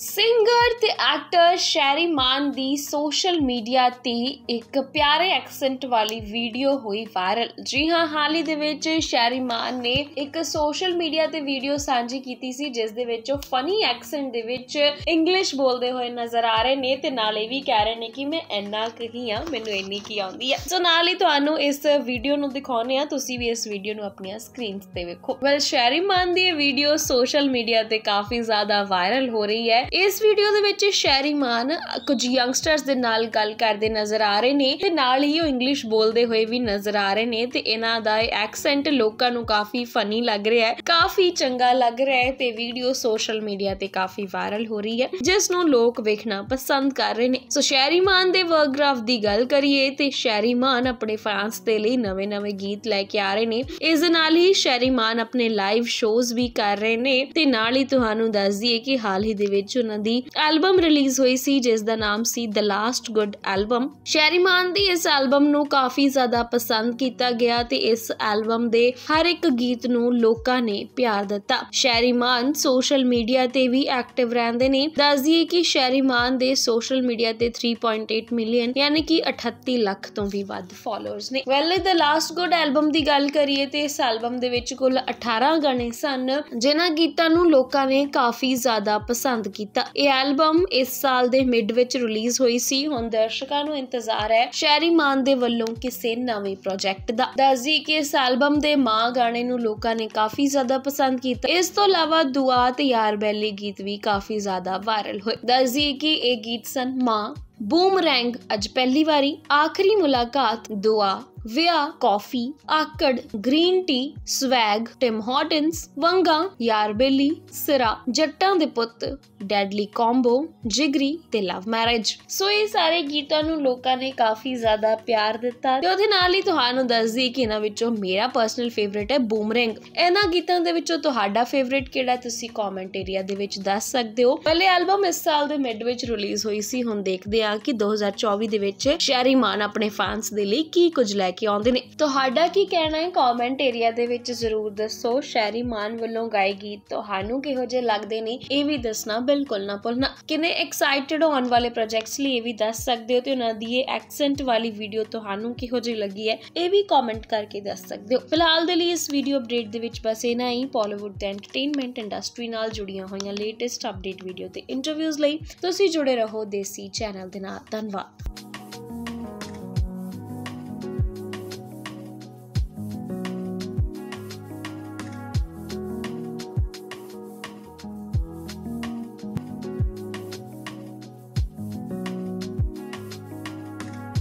singer ਤੇ actor Sherry Maan ਦੀ social media ਤੇ ਇੱਕ ਪਿਆਰੇ ਐਕਸੈਂਟ ਵਾਲੀ ਵੀਡੀਓ ਹੋਈ ਵਾਇਰਲ ਜੀ ਹਾਂ ਹਾਲ ਹੀ ਦੇ ਵਿੱਚ ਸ਼ੈਰੀ ਮਾਨ ਨੇ ਇੱਕ ਸੋਸ਼ਲ ਮੀਡੀਆ ਤੇ ਵੀਡੀਓ ਸਾਂਝੀ ਕੀਤੀ ਸੀ ਜਿਸ ਦੇ ਵਿੱਚ ਉਹ ਫਨੀ ਐਕਸੈਂਟ ਦੇ ਵਿੱਚ ਇੰਗਲਿਸ਼ ਬੋਲਦੇ ਹੋਏ ਨਜ਼ਰ ਆ ਰਹੇ ਨੇ ਤੇ ਨਾਲ ਇਹ ਵੀ ਕਹਿ ਰਹੇ ਨੇ ਕਿ ਮੈਂ ਇੰਨਾ ਕਹੀ ਆ ਮੈਨੂੰ ਇੰਨੀ ਕੀ ਆਉਂਦੀ ਆ ਸੋ ਨਾਲ ਹੀ ਤੁਹਾਨੂੰ ਇਸ ਵੀਡੀਓ ਨੂੰ ਦਿਖਾਉਨੇ ਆ ਤੁਸੀਂ ਵੀ ਇਸ ਵੀਡੀਓ ਨੂੰ ਆਪਣੀਆਂ ਸਕਰੀਨਸ ਤੇ ਵੇਖੋ ਵੈਲ ਸ਼ੈਰੀ ਮਾਨ ਦੀ ਇਹ ਵੀਡੀਓ ਸੋਸ਼ਲ ਮੀਡੀਆ ਤੇ ਕਾਫੀ ਜ਼ਿਆਦਾ ਵਾਇਰਲ ਹੋ ਰਹੀ ਹੈ ਇਸ ਵੀਡੀਓ ਦੇ ਵਿੱਚ ਸ਼ੈਰੀਮਾਨ ਕੁਝ ਯੰਗਸਟਰਸ ਦੇ ਨਾਲ ਗੱਲ ਕਰਦੇ ਨਜ਼ਰ ਆ ਰਹੇ ਨੇ ਤੇ ਨਾਲ ਹੀ ਉਹ ਇੰਗਲਿਸ਼ ਬੋਲਦੇ ਹੋਏ ਵੀ ਨਜ਼ਰ ਆ ਰਹੇ ਨੇ ਤੇ ਇਹਨਾਂ ਦਾ ਐਕਸੈਂਟ ਲੋਕਾਂ ਨੂੰ ਕਾਫੀ ਫਨੀ ਲੱਗ ਰਿਹਾ ਹੈ ਕਾਫੀ ਚੰਗਾ ਲੱਗ ਰਿਹਾ ਹੈ ਤੇ ਵੀਡੀਓ ਸੋਸ਼ਲ ਮੀਡੀਆ ਤੇ ਕਾਫੀ ਵਾਇਰਲ ਹੋ ਰਹੀ ਹੈ ਜਿਸ ਨੂੰ ਲੋਕ ਵੇਖਣਾ ਪਸੰਦ ਕਰ ਰਹੇ ਨੇ ਸੋ ਸ਼ੈਰੀ ਮਾਨ ਦੇ ਵਰਕ ਗ੍ਰਾਫ ਦੀ ਗੱਲ ਕਰੀਏ ਤੇ ਸ਼ੈਰੀ ਮਾਨ ਆਪਣੇ ਫੈਨਸ ਦੇ ਲਈ ਨਵੇਂ-ਨਵੇਂ ਗੀਤ ਲੈ ਕੇ ਆ ਰਹੇ ਨੇ ਇਸ ਦੇ ਨਾਲ ਹੀ ਸ਼ੈਰੀ ਮਾਨ ਆਪਣੇ ਲਾਈਵ ਸ਼ੋਜ਼ ਵੀ ਕਰ ਰਹੇ ਨੇ ਤੇ ਨਾਲ ਹੀ ਤੁਹਾਨੂੰ ਦੱਸ ਦਈਏ ਕਿ ਹਾਲ ਹੀ ਦੇ ਵਿੱਚ ਉਹਨਾਂ ਦੀ ਐਲਬਮ ਰਿਲੀਜ਼ ਹੋਈ ਸੀ ਜਿਸ ਦਾ ਨਾਮ ਸੀ the last good album Sherry Maan ਦੀ ਇਸ ਐਲਬਮ ਨੂੰ ਕਾਫੀ ਜ਼ਿਆਦਾ ਪਸੰਦ ਕੀਤਾ ਗਿਆ ਤੇ ਇਸ ਐਲਬਮ ਦੇ ਹਰ ਇੱਕ ਗੀਤ ਨੂੰ ਲੋਕਾਂ ਨੇ ਪਿਆਰ ਦਿੱਤਾ ਸ਼ੈਰੀਮਾਨ ਸੋਸ਼ਲ ਮੀਡੀਆ ਤੇ ਵੀ ਐਕਟਿਵ ਰਹਿੰਦੇ ਨੇ ਦੱਸ ਦਈਏ ਕਿ ਸ਼ੈਰੀਮਾਨ ਦੇ ਸੋਸ਼ਲ ਮੀਡੀਆ ਤੇ 3.8 ਮਿਲੀਅਨ ਯਾਨੀ ਕਿ 38 ਲੱਖ ਤੋਂ ਵੀ ਵੱਧ ਫਾਲੋਅਰਸ ਨੇ well the last good album ਦੀ ਗੱਲ ਕਰੀਏ ਤੇ ਇਸ ਐਲਬਮ ਦੇ ਵਿੱਚ ਕੁੱਲ 18 ਗਾਣੇ ਸਨ ਜਿਨ੍ਹਾਂ ਗੀਤਾਂ ਨੂੰ ਲੋਕਾਂ ਨੇ ਕਾਫੀ ਜ਼ਿਆਦਾ ਪਸੰਦ ਕੀਤਾ ਇਹ ਐਲਬਮ ਇਸ ਸਾਲ ਦੇ ਮਿਡ ਵਿੱਚ ਰਿਲੀਜ਼ ਹੋਈ ਸੀ ਹੁਣ ਦਰਸ਼ਕਾਂ ਨੂੰ ਇੰਤਜ਼ਾਰ ਹੈ ਸ਼ੈਰੀਮਾਨ ਦੇ ਵੱਲੋਂ ਕਿਸੇ ਨਵੇਂ ਪ੍ਰੋਜੈਕਟ ਦਾ ਦੱਸਦੀ ਕਿ ਇਸ ਐਲਬਮ ਦੇ ਮਾਂ ਗਾਣੇ ਨੂੰ ਲੋਕਾਂ ਨੇ ਕਾਫੀ ਜ਼ਿਆਦਾ पसंद किया तो इस तो अलावा दुआ ते यार बैली गीत भी काफी ज्यादा वायरल दस दिए कि एह् गीत सन मां रैंग अज पहली बारी आखिरी मुलाकात दुआ ਵਿਆ ਕਾਫੀ ਆਕੜ green tea swag Tim Hortons ਵੰਗਾ ਯਾਰਬੇਲੀ ਸਿਰਾ ਜੱਟਾਂ ਦੇ ਪੁੱਤ ਡੈਡਲੀ ਕੰਬੋ ਜਿਗਰੀ ਤੇ ਲਵ ਮੈਰਿਜ ਸੋ ਇਹ ਸਾਰੇ ਗੀਤਾਂ ਨੂੰ ਲੋਕਾਂ ਨੇ ਕਾਫੀ ਜ਼ਿਆਦਾ ਪਿਆਰ ਦਿੱਤਾ ਤੇ ਉਹਦੇ ਨਾਲ ਹੀ ਤੁਹਾਨੂੰ ਦੱਸਦੀ ਕਿ ਇਹਨਾਂ ਵਿੱਚੋਂ ਮੇਰਾ ਪਰਸਨਲ ਫੇਵਰਿਟ ਹੈ ਬੂਮਰਿੰਗ ਇਹਨਾਂ ਗੀਤਾਂ ਦੇ ਵਿੱਚੋਂ ਤੁਹਾਡਾ ਫੇਵਰਿਟ ਕਿਹੜਾ ਤੁਸੀਂ ਕਮੈਂਟ ਏਰੀਆ ਦੇ ਵਿੱਚ ਦੱਸ ਸਕਦੇ ਹੋ ਪਹਿਲੇ ਐਲਬਮ ਇਸ ਸਾਲ ਦੇ ਮਿਡ ਵਿੱਚ ਰਿਲੀਜ਼ ਹੋਈ ਸੀ ਹੁਣ ਦੇਖਦੇ ਹਾਂ ਕਿ 2024 ਦੇ ਵਿੱਚ ਸ਼ੈਰੀ ਮਾਨ ਆਪਣੇ ਫੈਨਸ ਦੇ ਲਈ ਕੀ ਕੁਝ ਲੈ ਕੇ ਆਉਂਦੇ ਨੇ ਤੁਹਾਡਾ ਕੀ ਕਹਿਣਾ ਹੈ ਕਮੈਂਟ ਏਰੀਆ ਦੇ ਵਿੱਚ ਜ਼ਰੂਰ ਦੱਸੋ ਸ਼ੈਰੀ ਮਾਨ ਵੱਲੋਂ ਗਾਏ ਗੀਤ ਤੁਹਾਨੂੰ ਕਿਹੋ ਜਿਹੇ ਲੱਗਦੇ ਨੇ ਇਹ ਵੀ ਦੱਸਣਾ ਬਿਲਕੁਲ ਨਾ ਭੁੱਲਣਾ ਕਿੰਨੇ ਐਕਸਾਈਟਿਡ ਹੋਣ ਵਾਲੇ ਪ੍ਰੋਜੈਕਟਸ ਲਈ ਇਹ ਵੀ ਦੱਸ ਸਕਦੇ ਹੋ ਤੇ ਉਹਨਾਂ ਦੀ ਇਹ ਐਕਸੈਂਟ ਵਾਲੀ ਵੀਡੀਓ ਤੁਹਾਨੂੰ ਕਿਹੋ ਜਿਹੀ ਲੱਗੀ ਹੈ ਇਹ ਵੀ ਕਮੈਂਟ ਕਰਕੇ ਦੱਸ ਸਕਦੇ ਹੋ ਫਿਲਹਾਲ ਦੇ ਲਈ ਇਸ ਵੀਡੀਓ ਅਪਡੇਟ ਦੇ ਵਿੱਚ ਬਸ ਇਨਾ ਹੀ ਪੋਲੀਵੁੱਡ ਦੇ ਐਂਟਰਟੇਨਮੈਂਟ ਇੰਡਸਟਰੀ ਨਾਲ ਜੁੜੀਆਂ ਹੋਈਆਂ ਲੇਟੈਸਟ ਅਪਡੇਟ ਵੀਡੀਓ ਤੇ ਇੰਟਰਵਿਊਜ਼ ਲਈ ਤੁਸੀਂ ਜੁੜੇ ਰਹੋ ਦੇਸੀ ਚੈਨਲ ਦੇ ਨਾਲ ਧੰਨਵਾਦ